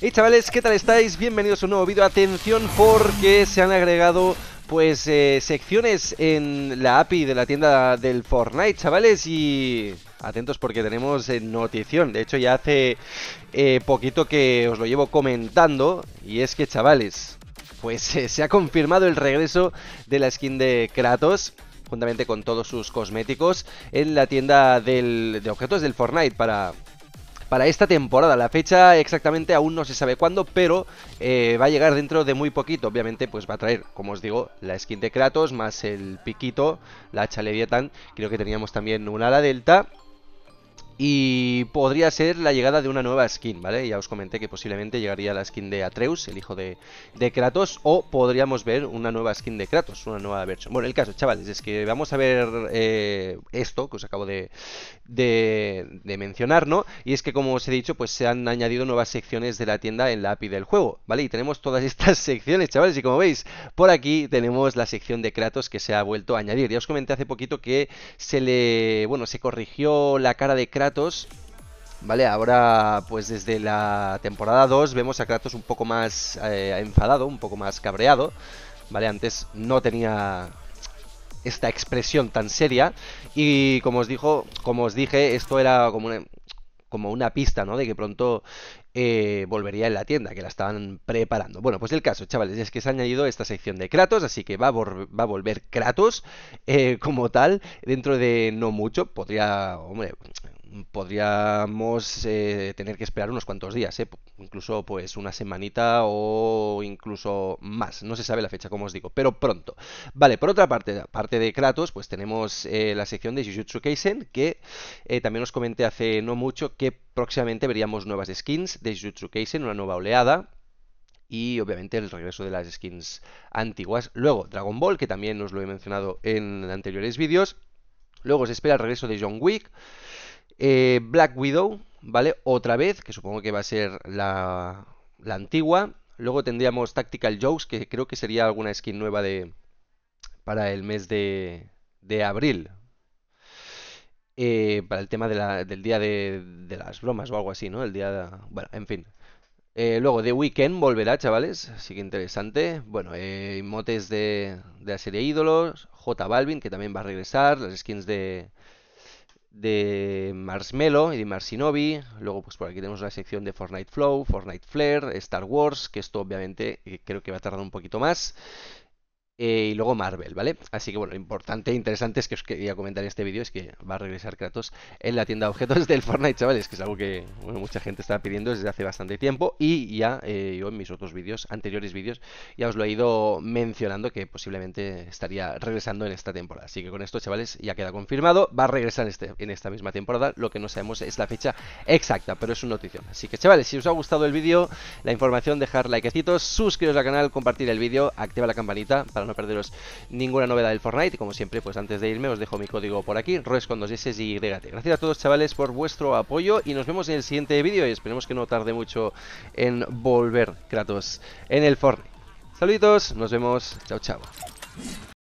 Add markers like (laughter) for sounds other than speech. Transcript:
Hey chavales, ¿qué tal estáis? Bienvenidos a un nuevo vídeo. Atención porque se han agregado pues eh, secciones en la API de la tienda del Fortnite, chavales, y atentos porque tenemos eh, notición. De hecho ya hace eh, poquito que os lo llevo comentando y es que chavales, pues se ha confirmado el regreso de la skin de Kratos juntamente con todos sus cosméticos en la tienda de objetos del Fortnite para para esta temporada. La fecha exactamente aún no se sabe cuándo, pero eh, va a llegar dentro de muy poquito. Obviamente, pues va a traer, como os digo, la skin de Kratos, más el piquito, la chale Creo que teníamos también una la delta y podría ser la llegada de una nueva skin, ¿vale? Ya os comenté que posiblemente llegaría la skin de Atreus, el hijo de, de Kratos, o podríamos ver una nueva skin de Kratos, una nueva versión. Bueno, el caso, chavales, es que vamos a ver eh, esto que os acabo de, de, mencionar, ¿no? Y es que, como os he dicho, pues se han añadido nuevas secciones de la tienda en la API del juego, ¿vale? Y tenemos todas estas (laughs) secciones, chavales, y como veis, por aquí tenemos la sección de Kratos que se ha vuelto a añadir. Ya os comenté hace poquito que se le, bueno, se corrigió la cara de Kratos Vale, ahora pues desde la temporada 2 vemos a Kratos un poco más eh, enfadado, un poco más cabreado. Vale, antes no tenía esta expresión tan seria y como os dijo, como os dije, esto era como una, como una pista, ¿no? De que pronto eh, volvería en la tienda, que la estaban preparando. Bueno, pues el caso, chavales, es que se ha añadido esta sección de Kratos, así que va a, volver Kratos eh, como tal dentro de no mucho. Podría, hombre, podríamos eh, tener que esperar unos cuantos días, ¿eh? incluso pues una semanita o incluso más, no se sabe la fecha como os digo, pero pronto. Vale, por otra parte, aparte de Kratos, pues tenemos eh, la sección de Jujutsu Kaisen, que también os comenté hace no mucho que próximamente veríamos nuevas skins de Jujutsu Kaisen, una nueva oleada, y obviamente el regreso de las skins antiguas. Luego, Dragon Ball, que también os lo he mencionado en anteriores vídeos. Luego se espera el regreso de John Wick. Eh, Black Widow, ¿vale? Otra vez, que supongo que va a ser la, antigua. Luego tendríamos Tactical Jokes, que creo que sería alguna skin nueva de para el mes de, abril. Eh, para el tema del día de, las bromas o algo así, ¿no? El día de, Bueno, en fin. Eh, luego, The Weekend volverá, chavales. Así que interesante. Bueno, eh, motes de, de la serie Ídolos. J Balvin, que también va a regresar. Las skins de, de Marshmello y de Marsinovi, Luego, pues por aquí tenemos la sección de Fortnite Flow, Fortnite Flare, Star Wars, que esto obviamente eh, creo que va a tardar un poquito más. Eh, y luego Marvel, ¿vale? Así que bueno, lo importante e interesante es que os quería comentar en este vídeo es que va a regresar Kratos en la tienda de objetos del Fortnite, chavales, que es algo que mucha gente estaba pidiendo desde hace bastante tiempo y ya eh, yo en mis otros vídeos, anteriores vídeos, ya os lo he ido mencionando que posiblemente estaría regresando en esta temporada. Así que con esto, chavales, ya queda confirmado, va a regresar este, en esta misma temporada, lo que no sabemos es la fecha exacta, pero es una noticia. Así que chavales, si os ha gustado el vídeo, la información, dejar likecitos, suscribiros al canal, compartir el vídeo, activa la campanita para no perderos ninguna novedad del Fortnite. Y como siempre, pues antes de irme os dejo mi código por aquí, Roes con dos S y Gracias a todos chavales por vuestro apoyo y nos vemos en el siguiente vídeo y esperemos que no tarde mucho en volver Kratos en el Fortnite. Saluditos, nos vemos, chao chao.